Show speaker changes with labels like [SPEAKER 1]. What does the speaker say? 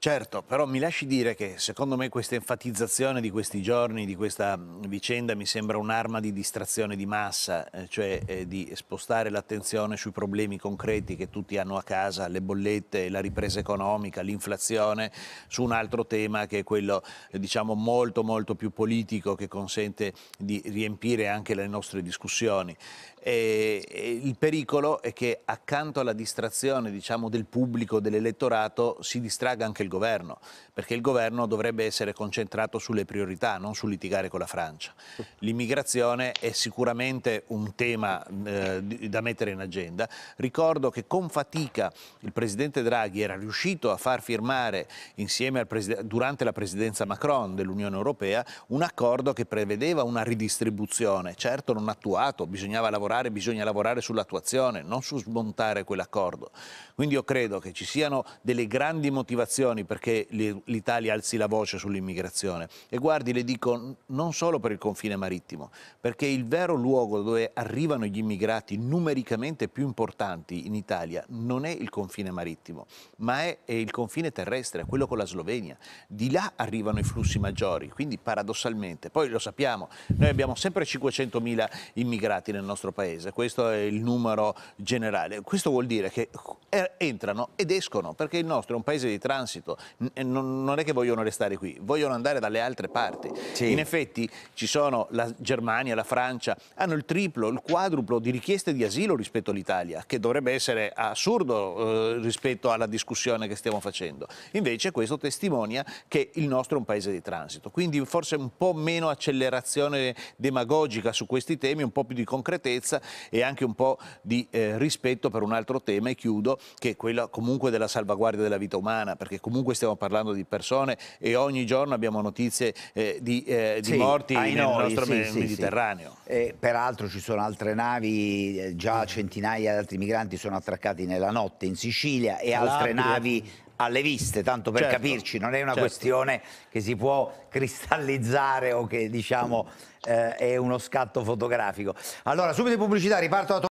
[SPEAKER 1] Certo, però mi lasci dire che secondo me questa enfatizzazione di questi giorni, di questa vicenda, mi sembra un'arma di distrazione di massa, eh, cioè eh, di spostare l'attenzione sui problemi concreti che tutti hanno a casa, le bollette, la ripresa economica, l'inflazione, su un altro tema che è quello eh, diciamo molto molto più politico che consente di riempire anche le nostre discussioni. E, e il pericolo è che accanto alla distrazione diciamo, del pubblico, dell'elettorato, si distraga anche il il governo, perché il governo dovrebbe essere concentrato sulle priorità, non su litigare con la Francia. L'immigrazione è sicuramente un tema eh, da mettere in agenda. Ricordo che con fatica il presidente Draghi era riuscito a far firmare insieme durante la presidenza Macron dell'Unione Europea un accordo che prevedeva una ridistribuzione, certo non attuato, bisognava lavorare, bisogna lavorare sull'attuazione, non su smontare quell'accordo. Quindi io credo che ci siano delle grandi motivazioni ragioni perché l'Italia alzi la voce sull'immigrazione. E guardi, le dico, non solo per il confine marittimo, perché il vero luogo dove arrivano gli immigrati numericamente più importanti in Italia non è il confine marittimo, ma è, è il confine terrestre, quello con la Slovenia. Di là arrivano i flussi maggiori, quindi paradossalmente, poi lo sappiamo, noi abbiamo sempre 500.000 immigrati nel nostro paese, questo è il numero generale. Questo vuol dire che eh, entrano ed escono, perché il nostro è un paese di transito, passato, certo. non, non, è che vogliono restare qui, vogliono andare dalle altre parti. Sì. In effetti ci sono la Germania, la Francia, hanno il triplo, il quadruplo di richieste di asilo rispetto all'Italia, che dovrebbe essere assurdo eh, rispetto alla discussione che stiamo facendo. Invece questo testimonia che il nostro è un paese di transito, quindi forse un po' meno accelerazione demagogica su questi temi, un po' più di concretezza e anche un po' di eh, rispetto per un altro tema, e chiudo, che è quello comunque della salvaguardia della vita umana, perché comunque comunque stiamo parlando di persone e ogni giorno abbiamo notizie eh, di, eh, di sì, morti nel noi, nostro sì, Mediterraneo.
[SPEAKER 2] Sì, eh, peraltro ci sono altre navi, eh, già mm. centinaia di altri migranti sono attraccati nella notte in Sicilia e altre navi alle viste, tanto per certo, capirci, non è una certo. questione che si può cristallizzare o che diciamo eh, è uno scatto fotografico. Allora, subito in pubblicità, riparto da